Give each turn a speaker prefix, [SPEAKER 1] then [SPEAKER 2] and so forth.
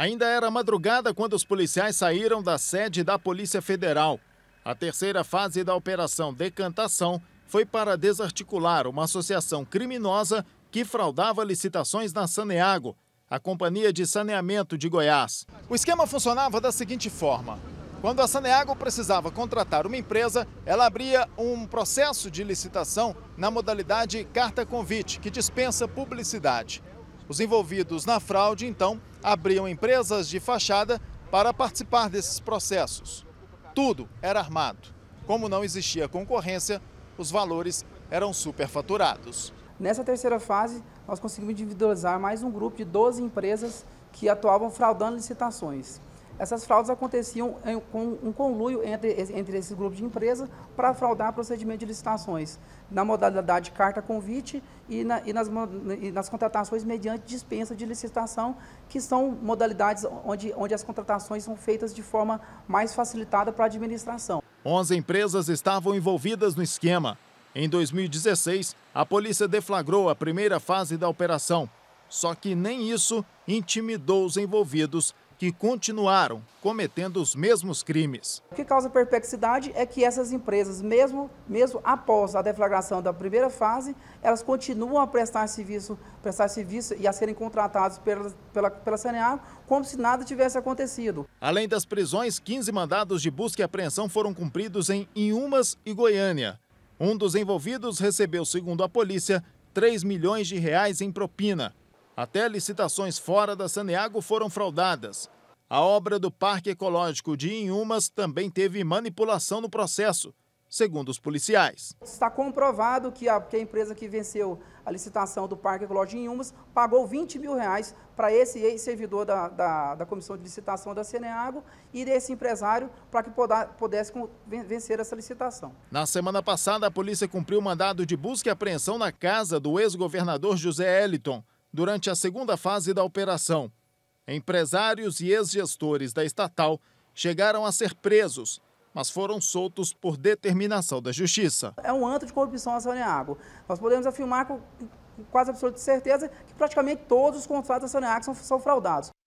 [SPEAKER 1] Ainda era madrugada quando os policiais saíram da sede da Polícia Federal. A terceira fase da operação Decantação foi para desarticular uma associação criminosa que fraudava licitações na Saneago, a Companhia de Saneamento de Goiás. O esquema funcionava da seguinte forma: quando a Saneago precisava contratar uma empresa, ela abria um processo de licitação na modalidade carta convite, que dispensa publicidade. Os envolvidos na fraude, então, abriam empresas de fachada para participar desses processos. Tudo era armado. Como não existia concorrência, os valores eram superfaturados.
[SPEAKER 2] Nessa terceira fase, nós conseguimos individualizar mais um grupo de 12 empresas que atuavam fraudando licitações. Essas fraudes aconteciam em, com um conluio entre, entre esses grupos de empresa para fraudar procedimento de licitações, na modalidade carta convite e, na, e, nas, e, nas, contratações mediante dispensa de licitação, que são modalidades onde, onde as contratações são feitas de forma mais facilitada para a administração.
[SPEAKER 1] 11 empresas estavam envolvidas no esquema. Em 2016, a polícia deflagrou a primeira fase da operação. Só que nem isso intimidou os envolvidos que continuaram cometendo os mesmos crimes.
[SPEAKER 2] O que causa perplexidade é que essas empresas, mesmo, mesmo após a deflagração da primeira fase, elas continuam a prestar serviço, prestar serviço e a serem contratadas pela, pela, pela CNA como se nada tivesse
[SPEAKER 1] acontecido. Além das prisões, 15 mandados de busca e apreensão foram cumpridos em Inhumas e Goiânia. Um dos envolvidos recebeu, segundo a polícia, 3 milhões de reais em propina. Até licitações fora da Saneago foram fraudadas. A obra do Parque Ecológico de Inhumas também teve manipulação no processo, segundo os policiais.
[SPEAKER 2] Está comprovado que a, que a empresa que venceu a licitação do Parque Ecológico de Inhumas pagou 20 mil reais para esse ex-servidor da, da, da, Comissão de Licitação da Seneago e desse empresário para que poda, pudesse vencer essa licitação.
[SPEAKER 1] Na semana passada, a polícia cumpriu o mandado de busca e apreensão na casa do ex-governador José Eliton durante a segunda fase da operação. Empresários e ex-gestores da estatal chegaram a ser presos, mas foram soltos por determinação da Justiça.
[SPEAKER 2] É um anto de corrupção a Saneago. Nós podemos afirmar com quase absoluta certeza que praticamente todos os contratos da Saneago são, são fraudados.